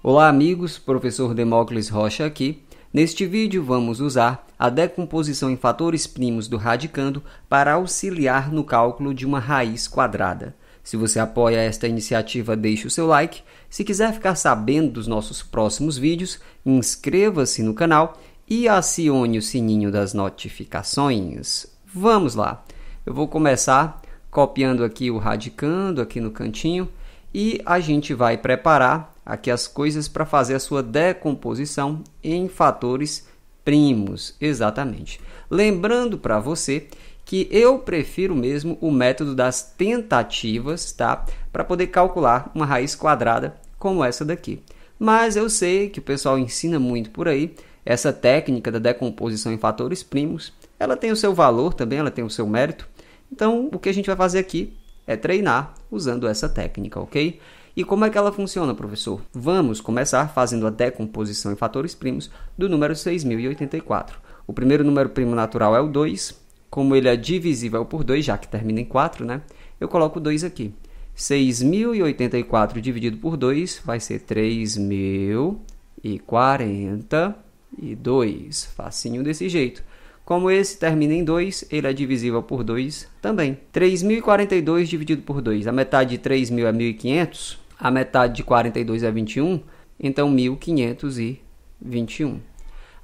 Olá amigos, professor Demócles Rocha aqui. Neste vídeo vamos usar a decomposição em fatores primos do radicando para auxiliar no cálculo de uma raiz quadrada. Se você apoia esta iniciativa, deixe o seu like. Se quiser ficar sabendo dos nossos próximos vídeos, inscreva-se no canal e acione o sininho das notificações. Vamos lá. Eu vou começar copiando aqui o radicando aqui no cantinho e a gente vai preparar aqui as coisas para fazer a sua decomposição em fatores primos, exatamente. Lembrando para você que eu prefiro mesmo o método das tentativas, tá? Para poder calcular uma raiz quadrada como essa daqui. Mas eu sei que o pessoal ensina muito por aí essa técnica da decomposição em fatores primos. Ela tem o seu valor também, ela tem o seu mérito. Então, o que a gente vai fazer aqui é treinar usando essa técnica, ok? E como é que ela funciona, professor? Vamos começar fazendo a decomposição em fatores primos do número 6084. O primeiro número primo natural é o 2. Como ele é divisível por 2, já que termina em 4, né? Eu coloco o 2 aqui. 6.084 dividido por 2 vai ser 3.042. Facinho desse jeito. Como esse termina em 2, ele é divisível por 2 também. 3.042 dividido por 2. A metade de 3.000 é 1.500. A metade de 42 é 21, então 1521.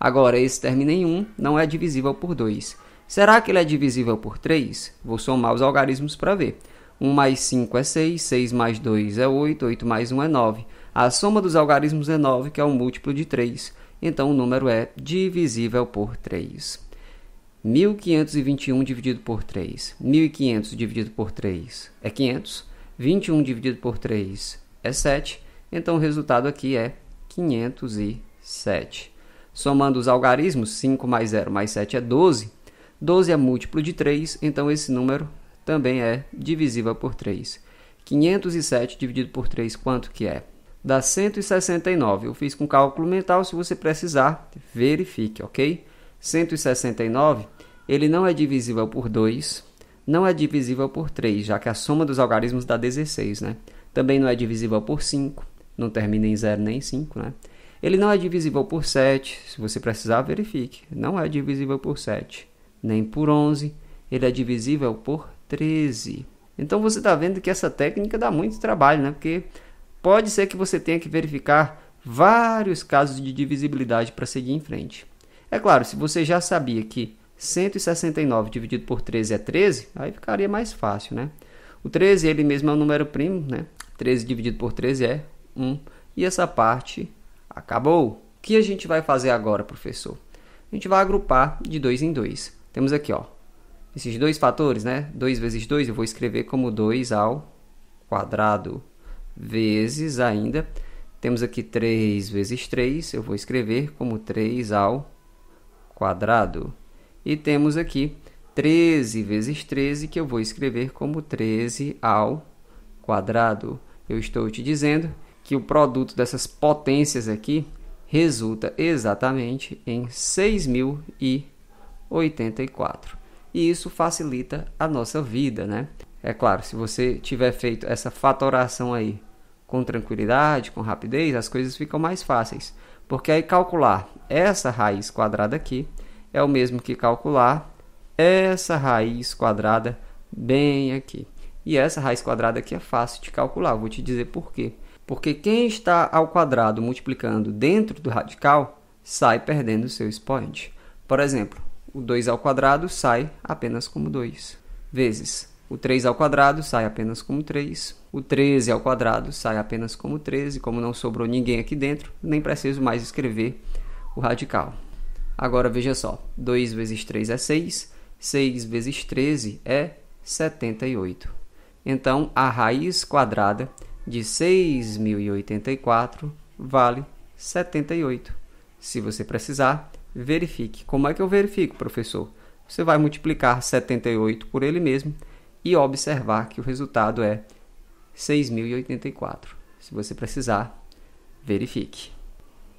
Agora, esse termina em 1, não é divisível por 2. Será que ele é divisível por 3? Vou somar os algarismos para ver. 1 mais 5 é 6, 6 mais 2 é 8, 8 mais 1 é 9. A soma dos algarismos é 9, que é o um múltiplo de 3. Então, o número é divisível por 3. 1521 dividido por 3. 1500 dividido por 3 é 500. 21 dividido por 3 é 7, então o resultado aqui é 507. Somando os algarismos, 5 mais 0 mais 7 é 12. 12 é múltiplo de 3, então esse número também é divisível por 3. 507 dividido por 3, quanto que é? Dá 169. Eu fiz com cálculo mental, se você precisar, verifique, ok? 169, ele não é divisível por 2, não é divisível por 3, já que a soma dos algarismos dá 16, né? também não é divisível por 5, não termina em 0 nem 5, né? Ele não é divisível por 7, se você precisar, verifique. Não é divisível por 7, nem por 11, ele é divisível por 13. Então você está vendo que essa técnica dá muito trabalho, né? Porque pode ser que você tenha que verificar vários casos de divisibilidade para seguir em frente. É claro, se você já sabia que 169 dividido por 13 é 13, aí ficaria mais fácil, né? O 13 ele mesmo é um número primo, né? 13 dividido por 13 é 1. E essa parte acabou. O que a gente vai fazer agora, professor? A gente vai agrupar de 2 em 2. Temos aqui, ó, esses dois fatores, né? 2 vezes 2 eu vou escrever como 2 ao quadrado vezes ainda. Temos aqui 3 vezes 3, eu vou escrever como 3 ao quadrado. E temos aqui 13 vezes 13, que eu vou escrever como 13 ao quadrado quadrado, eu estou te dizendo que o produto dessas potências aqui resulta exatamente em 6.084. E isso facilita a nossa vida, né? É claro, se você tiver feito essa fatoração aí com tranquilidade, com rapidez, as coisas ficam mais fáceis. Porque aí calcular essa raiz quadrada aqui é o mesmo que calcular essa raiz quadrada bem aqui. E essa raiz quadrada aqui é fácil de calcular, vou te dizer por quê. Porque quem está ao quadrado multiplicando dentro do radical sai perdendo seu expoente. Por exemplo, o 2 ao quadrado sai apenas como 2 vezes o 3 ao quadrado sai apenas como 3. O 13 ao quadrado sai apenas como 13. Como não sobrou ninguém aqui dentro, nem preciso mais escrever o radical. Agora veja só: 2 vezes 3 é 6. 6 vezes 13 é 78. Então, a raiz quadrada de 6.084 vale 78. Se você precisar, verifique. Como é que eu verifico, professor? Você vai multiplicar 78 por ele mesmo e observar que o resultado é 6.084. Se você precisar, verifique.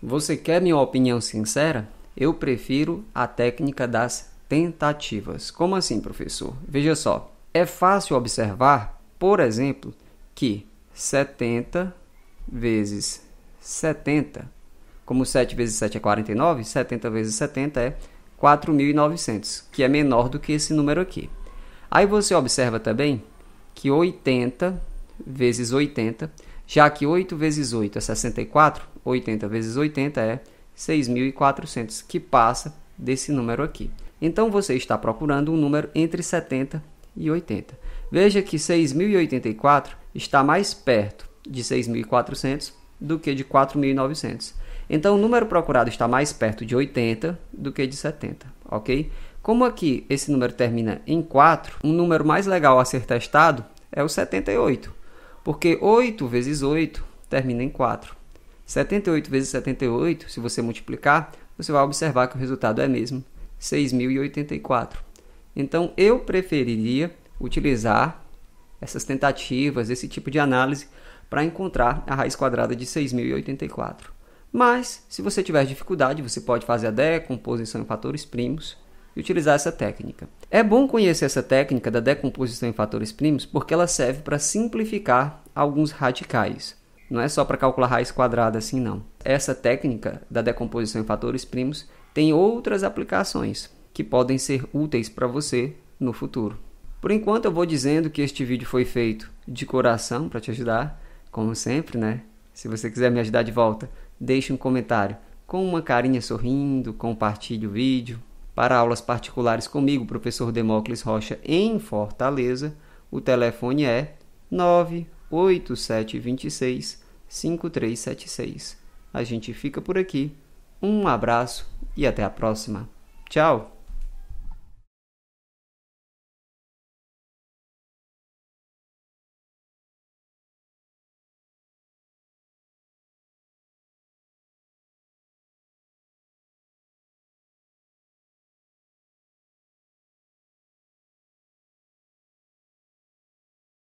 Você quer minha opinião sincera? Eu prefiro a técnica das tentativas. Como assim, professor? Veja só. É fácil observar por exemplo, que 70 vezes 70, como 7 vezes 7 é 49, 70 vezes 70 é 4.900, que é menor do que esse número aqui. Aí você observa também que 80 vezes 80, já que 8 vezes 8 é 64, 80 vezes 80 é 6.400, que passa desse número aqui. Então você está procurando um número entre 70 e 80. Veja que 6.084 está mais perto de 6.400 do que de 4.900. Então, o número procurado está mais perto de 80 do que de 70, ok? Como aqui esse número termina em 4, um número mais legal a ser testado é o 78, porque 8 vezes 8 termina em 4. 78 vezes 78, se você multiplicar, você vai observar que o resultado é mesmo 6.084. Então, eu preferiria utilizar essas tentativas, esse tipo de análise para encontrar a raiz quadrada de 6084. Mas, se você tiver dificuldade, você pode fazer a decomposição em fatores primos e utilizar essa técnica. É bom conhecer essa técnica da decomposição em fatores primos porque ela serve para simplificar alguns radicais. Não é só para calcular raiz quadrada assim não. Essa técnica da decomposição em fatores primos tem outras aplicações que podem ser úteis para você no futuro. Por enquanto eu vou dizendo que este vídeo foi feito de coração para te ajudar, como sempre, né? Se você quiser me ajudar de volta, deixe um comentário com uma carinha sorrindo, compartilhe o vídeo. Para aulas particulares comigo, professor Demócles Rocha, em Fortaleza, o telefone é 98726 5376. A gente fica por aqui. Um abraço e até a próxima. Tchau!